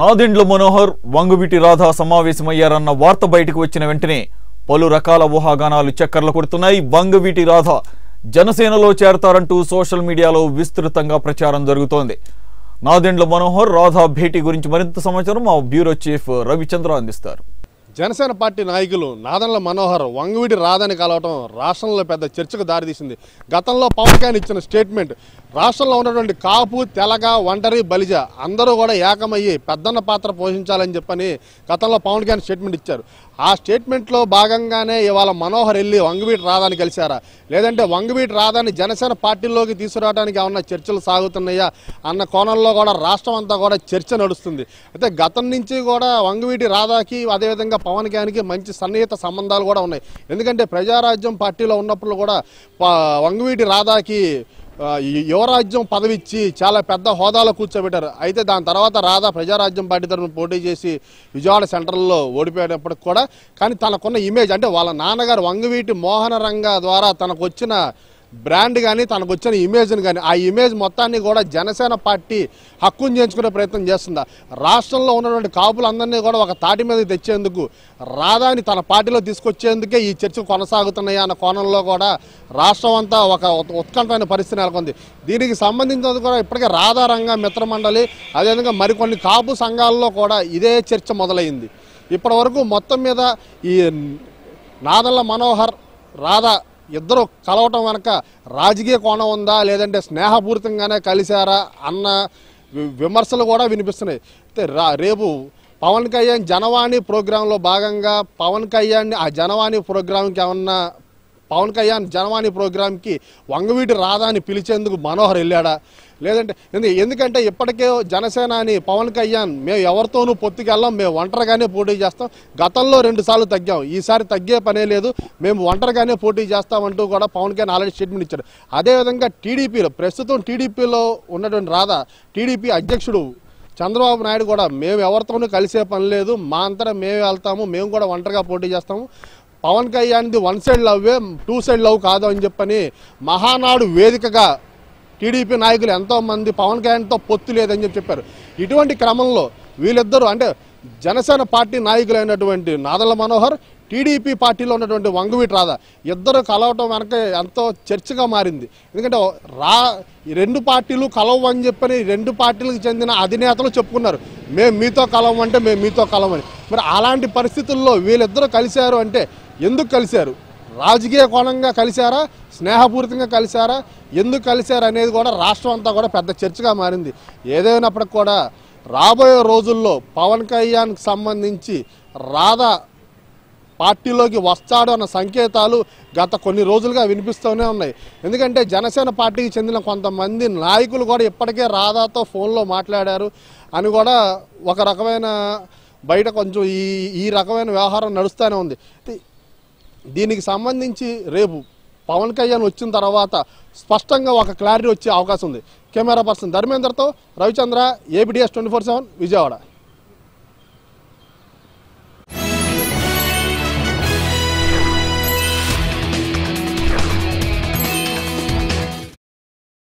నాదెండ్ల మనోహర్ వంగువిటి రాధా సమావేశమయ్యారన్న వార్త బయటకు వచ్చిన వెంటనే పలు రకాల ఊహాగానాలు చక్కర్లు కొడుతున్నాయి వంగవీటి రాధ జనసేనలో చేరతారంటూ సోషల్ మీడియాలో విస్తృతంగా ప్రచారం జరుగుతోంది నాదెండ్ల మనోహర్ రాధా భేటీ గురించి మరింత సమాచారం మా బ్యూరో చీఫ్ రవిచంద్ర అందిస్తారు జనసేన పార్టీ నాయకులు నాదన్ల మనోహర్ వంగవీటి రాదని కలవటం రాష్ట్రంలో పెద్ద చర్చకు దారితీసింది గతంలో పవన్ కళ్యాణ్ ఇచ్చిన స్టేట్మెంట్ రాష్ట్రంలో ఉన్నటువంటి కాపు తెలగ ఒంటరి బలిజ అందరూ కూడా ఏకమయ్యి పెద్దన్న పాత్ర పోషించాలని చెప్పని గతంలో పవన్ కళ్యాణ్ స్టేట్మెంట్ ఇచ్చారు ఆ స్టేట్మెంట్లో భాగంగానే ఇవాళ మనోహర్ వెళ్ళి వంగవీటి రాధాని కలిశారా లేదంటే వంగవీటి రాధాని జనసేన పార్టీలోకి తీసుకురావడానికి ఏమన్నా చర్చలు సాగుతున్నాయా అన్న కోణంలో కూడా రాష్ట్రం అంతా కూడా చర్చ నడుస్తుంది అయితే గతం నుంచి కూడా వంగవీటి రాధాకి అదేవిధంగా పవన్ గారికి మంచి సన్నిహిత సంబంధాలు కూడా ఉన్నాయి ఎందుకంటే ప్రజారాజ్యం పార్టీలో ఉన్నప్పుడు కూడా వంగవీటి రాధాకి యువరాజ్యం పదవిచ్చి చాలా పెద్ద హోదాలో కూర్చోబెట్టారు అయితే దాని తర్వాత రాధా ప్రజారాజ్యం పార్టీ తరఫున పోటీ చేసి విజయవాడ సెంట్రల్లో ఓడిపోయేటప్పటికి కూడా కానీ తనకున్న ఇమేజ్ అంటే వాళ్ళ నాన్నగారు వంగవీటి మోహన రంగ ద్వారా తనకు వచ్చిన బ్రాండ్ కానీ తనకు వచ్చిన ఇమేజ్ని కానీ ఆ ఇమేజ్ మొత్తాన్ని కూడా జనసేన పార్టీ హక్కును చేయించుకునే ప్రయత్నం చేస్తుందా రాష్ట్రంలో ఉన్నటువంటి కాపులందరినీ కూడా ఒక తాటి మీద తెచ్చేందుకు రాధాని తన పార్టీలో తీసుకొచ్చేందుకే ఈ చర్చ కొనసాగుతున్నాయి అన్న కోణంలో కూడా రాష్ట్రం అంతా ఒక ఉత్కంఠమైన పరిస్థితి నెలకొంది దీనికి సంబంధించినందుకు కూడా ఇప్పటికే రాధారంగ మిత్రమండలి అదేవిధంగా మరికొన్ని కాపు సంఘాల్లో కూడా ఇదే చర్చ మొదలైంది ఇప్పటి మొత్తం మీద ఈ నాదల్ల మనోహర్ రాధా ఇద్దరు కలవటం వెనక రాజకీయ కోణం ఉందా లేదంటే స్నేహపూరితంగానే కలిశారా అన్న విమర్శలు కూడా వినిపిస్తున్నాయి రేపు పవన్ కళ్యాణ్ జనవాణి ప్రోగ్రాంలో భాగంగా పవన్ కళ్యాణ్ని ఆ జనవాణి ప్రోగ్రాంకి ఏమన్నా పవన్ కళ్యాణ్ జనవాణి ప్రోగ్రామ్కి వంగవీటి రాధాని అని పిలిచేందుకు మనోహర్ వెళ్ళాడా లేదంటే ఎందుకంటే ఇప్పటికే జనసేన అని పవన్ కళ్యాణ్ మేము ఎవరితోనూ పొత్తుకెళ్ళాం మేము ఒంటరిగానే పోటీ చేస్తాం గతంలో రెండుసార్లు తగ్గాం ఈసారి తగ్గే పనే లేదు మేము ఒంటరిగానే పోటీ చేస్తామంటూ కూడా పవన్ కళ్యాణ్ ఆల్రెడీ స్టేట్మెంట్ ఇచ్చాడు అదేవిధంగా టీడీపీలో ప్రస్తుతం టీడీపీలో ఉన్నటువంటి రాధా టీడీపీ అధ్యక్షుడు చంద్రబాబు నాయుడు కూడా మేము ఎవరితోనూ కలిసే పని లేదు మా అంతటా మేము వెళ్తాము మేము కూడా ఒంటరిగా పోటీ చేస్తాము పవన్ కళ్యాణ్ది వన్ సైడ్ లవ్వే టూ సైడ్ లవ్ కాదు అని చెప్పని మహానాడు వేదికగా టీడీపీ నాయకులు ఎంతోమంది పవన్ కళ్యాణ్తో పొత్తు లేదని చెప్పి చెప్పారు ఇటువంటి క్రమంలో వీళ్ళిద్దరూ అంటే జనసేన పార్టీ నాయకులైనటువంటి నాదల మనోహర్ టీడీపీ పార్టీలో ఉన్నటువంటి వంగవీటి రాధ ఇద్దరు కలవటం వెనక ఎంతో చర్చగా మారింది ఎందుకంటే రా రెండు పార్టీలు కలవని అని చెప్పని రెండు పార్టీలకు చెందిన అధినేతలు చెప్పుకున్నారు మేము మీతో కలవమంటే మేము మీతో కలవని మరి అలాంటి పరిస్థితుల్లో వీళ్ళిద్దరూ కలిశారు అంటే ఎందుకు కలిశారు రాజకీయ కోణంగా కలిశారా స్నేహపూరితంగా కలిశారా ఎందుకు కలిశారు అనేది కూడా రాష్ట్రం అంతా కూడా పెద్ద చర్చగా మారింది ఏదైనప్పటికి కూడా రాబోయే రోజుల్లో పవన్ కళ్యాణ్కి సంబంధించి రాధా పార్టీలోకి వస్తాడు అన్న సంకేతాలు గత కొన్ని రోజులుగా వినిపిస్తూనే ఉన్నాయి ఎందుకంటే జనసేన పార్టీకి చెందిన కొంతమంది నాయకులు కూడా ఇప్పటికే రాధాతో ఫోన్లో మాట్లాడారు అని కూడా ఒక రకమైన బయట కొంచెం ఈ ఈ రకమైన వ్యవహారం నడుస్తూనే ఉంది దీనికి సంబంధించి రేపు పవన్ కళ్యాణ్ వచ్చిన తర్వాత స్పష్టంగా ఒక క్లారిటీ వచ్చే అవకాశం ఉంది కెమెరా పర్సన్ ధర్మేంద్రతో Ravichandra ABDS twenty four seven Vijayawada